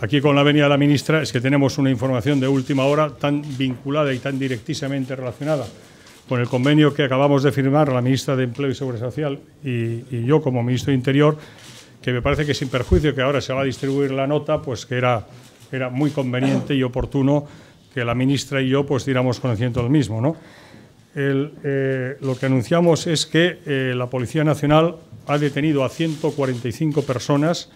aquí con la venida de la ministra es que tenemos una información de última hora tan vinculada y tan directísimamente relacionada con el convenio que acabamos de firmar la ministra de Empleo y Seguridad Social y, yo como ministro de Interior, que me parece que sin perjuicio que ahora se va a distribuir la nota, pues que era, muy conveniente y oportuno que la ministra y yo pues diéramos conocimiento del mismo. Eh, lo que anunciamos es que eh, la Policía Nacional ha detenido a 145 personas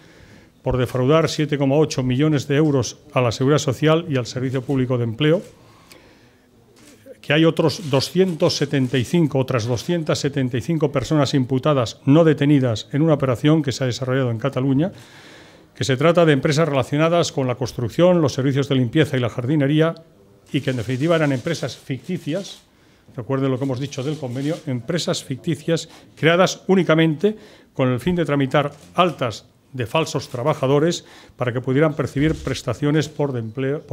por defraudar 7,8 millones de euros a la Seguridad Social y al Servicio Público de Empleo, que hay otros 275, otras 275 personas imputadas no detenidas en una operación que se ha desarrollado en Cataluña, que se trata de empresas relacionadas con la construcción, los servicios de limpieza y la jardinería, y que en definitiva eran empresas ficticias, recuerden lo que hemos dicho del convenio, empresas ficticias creadas únicamente con el fin de tramitar altas de falsos trabajadores para que pudieran percibir prestaciones por,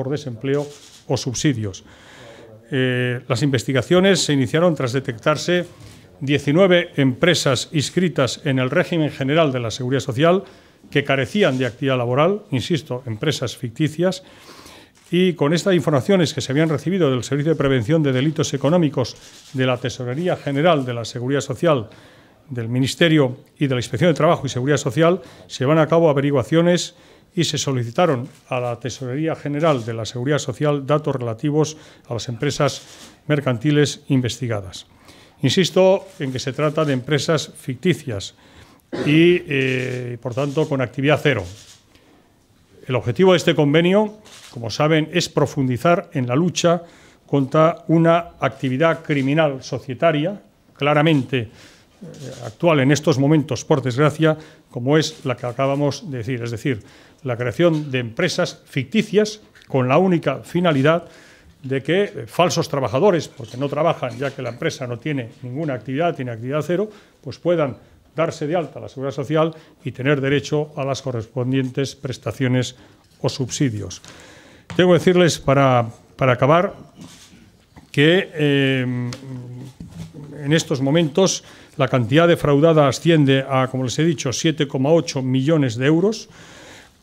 desempleo o subsidios. Eh, las investigaciones se iniciaron tras detectarse 19 empresas inscritas en el régimen general de la Seguridad Social que carecían de actividad laboral, insisto, empresas ficticias, y con estas informaciones que se habían recibido del Servicio de Prevención de Delitos Económicos de la Tesorería General de la Seguridad Social del Ministerio y de la Inspección de Trabajo y Seguridad Social se van a cabo averiguaciones y se solicitaron a la Tesorería General de la Seguridad Social datos relativos a las empresas mercantiles investigadas. Insisto en que se trata de empresas ficticias y, eh, por tanto, con actividad cero. El objetivo de este convenio, como saben, es profundizar en la lucha contra una actividad criminal societaria, claramente eh, actual en estos momentos, por desgracia, como es la que acabamos de decir, es decir, la creación de empresas ficticias con la única finalidad de que eh, falsos trabajadores, porque no trabajan ya que la empresa no tiene ninguna actividad, tiene actividad cero, pues puedan darse de alta a la seguridad social y tener derecho a las correspondientes prestaciones o subsidios. Tengo que decirles, para, acabar, que eh, en estos momentos la cantidad defraudada asciende a, como les he dicho, 7,8 millones de euros,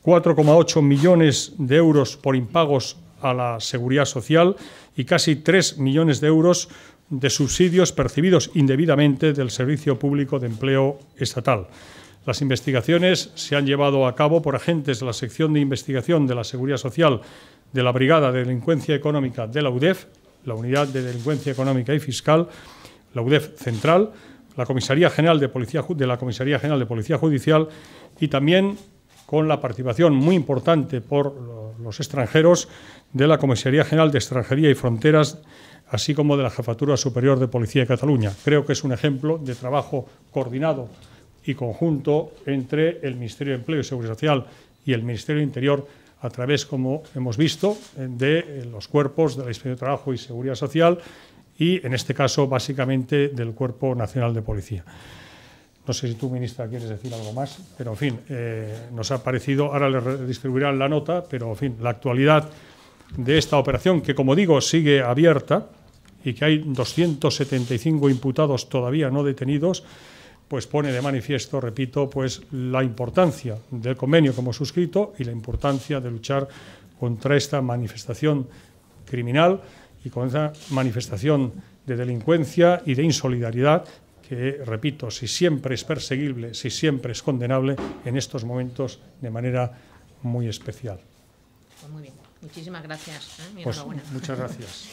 4,8 millones de euros por impagos a la seguridad social y casi 3 millones de euros de subsidios percibidos indebidamente del Servicio Público de Empleo Estatal. Las investigaciones se han llevado a cabo por agentes de la sección de investigación de la Seguridad Social de la Brigada de Delincuencia Económica de la UDEF, la Unidad de Delincuencia Económica y Fiscal, la UDEF Central, Comisaría General de, Policía, de la Comisaría General de Policía Judicial y también con la participación muy importante por los extranjeros de la Comisaría General de Extranjería y Fronteras, así como de la Jefatura Superior de Policía de Cataluña. Creo que es un ejemplo de trabajo coordinado y conjunto entre el Ministerio de Empleo y Seguridad Social y el Ministerio de Interior a través, como hemos visto, de los cuerpos de la Inspección de Trabajo y Seguridad Social y, en este caso, básicamente del Cuerpo Nacional de Policía. No sé si tú, ministra, quieres decir algo más, pero en fin, eh, nos ha parecido, ahora le distribuirán la nota, pero en fin, la actualidad de esta operación, que como digo, sigue abierta y que hay 275 imputados todavía no detenidos, pues pone de manifiesto, repito, pues la importancia del convenio como suscrito y la importancia de luchar contra esta manifestación criminal y con esa manifestación de delincuencia y de insolidaridad que, repito, si siempre es perseguible, si siempre es condenable, en estos momentos de manera muy especial. Pues muy bien, muchísimas gracias. ¿eh? Pues, muchas gracias.